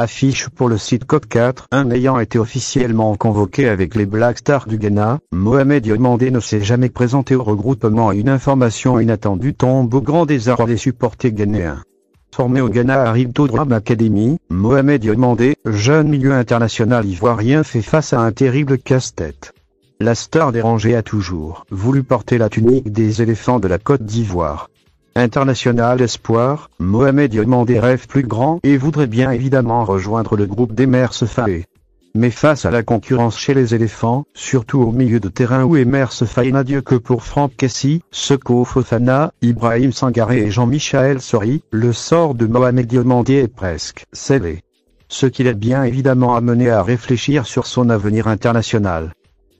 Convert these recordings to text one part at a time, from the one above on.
affiche pour le site cop 4 un ayant été officiellement convoqué avec les Black Stars du Ghana, Mohamed Yomandé ne s'est jamais présenté au regroupement une information inattendue tombe au grand désarroi des supporters ghanéens. Formé au Ghana à Rito Drama Academy, Mohamed Yomandé, jeune milieu international ivoirien fait face à un terrible casse-tête. La star dérangée a toujours voulu porter la tunique des éléphants de la Côte d'Ivoire. International Espoir, Mohamed Diomandé rêve plus grand et voudrait bien évidemment rejoindre le groupe des Mers Mais face à la concurrence chez les éléphants, surtout au milieu de terrain où se Faye n'a Dieu que pour Franck Kessi, Seko Fofana, Ibrahim Sangaré et Jean-Michel Sori, le sort de Mohamed Diomandé est presque scellé. Ce qui l'a bien évidemment amené à réfléchir sur son avenir international.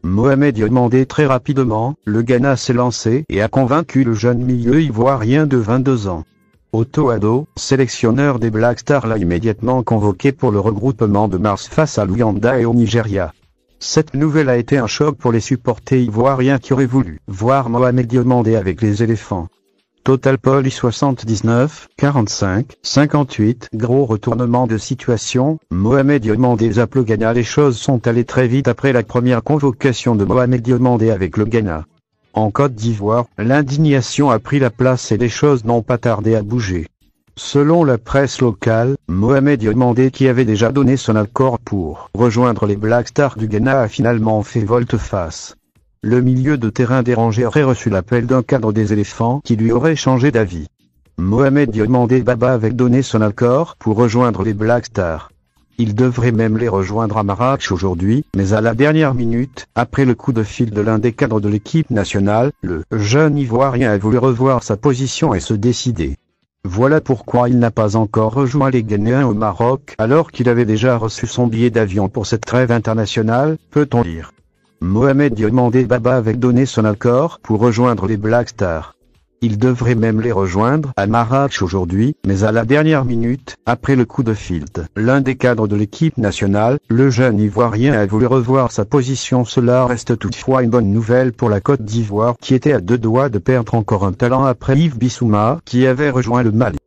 Mohamed demandé très rapidement, le Ghana s'est lancé et a convaincu le jeune milieu ivoirien de 22 ans. Otto Ado, sélectionneur des Black Stars l'a immédiatement convoqué pour le regroupement de mars face à l'Ouganda et au Nigeria. Cette nouvelle a été un choc pour les supporters ivoiriens qui auraient voulu voir Mohamed Diomandé avec les éléphants. Total Poly 79, 45, 58. Gros retournement de situation. Mohamed Diomandé zappe Ghana. Les choses sont allées très vite après la première convocation de Mohamed Diomandé avec le Ghana. En Côte d'Ivoire, l'indignation a pris la place et les choses n'ont pas tardé à bouger. Selon la presse locale, Mohamed Diomandé qui avait déjà donné son accord pour rejoindre les Black Stars du Ghana a finalement fait volte-face. Le milieu de terrain dérangé aurait reçu l'appel d'un cadre des éléphants qui lui aurait changé d'avis. Mohamed Diomandé Baba avait donné son accord pour rejoindre les Black Stars. Il devrait même les rejoindre à Marrakech aujourd'hui, mais à la dernière minute, après le coup de fil de l'un des cadres de l'équipe nationale, le jeune Ivoirien a voulu revoir sa position et se décider. Voilà pourquoi il n'a pas encore rejoint les Ghanéens au Maroc alors qu'il avait déjà reçu son billet d'avion pour cette trêve internationale, peut-on dire. Mohamed et Baba avait donné son accord pour rejoindre les Black Stars. Il devrait même les rejoindre à Marrakech aujourd'hui, mais à la dernière minute, après le coup de field, l'un des cadres de l'équipe nationale, le jeune Ivoirien a voulu revoir sa position. Cela reste toutefois une bonne nouvelle pour la Côte d'Ivoire qui était à deux doigts de perdre encore un talent après Yves Bissouma qui avait rejoint le Mali.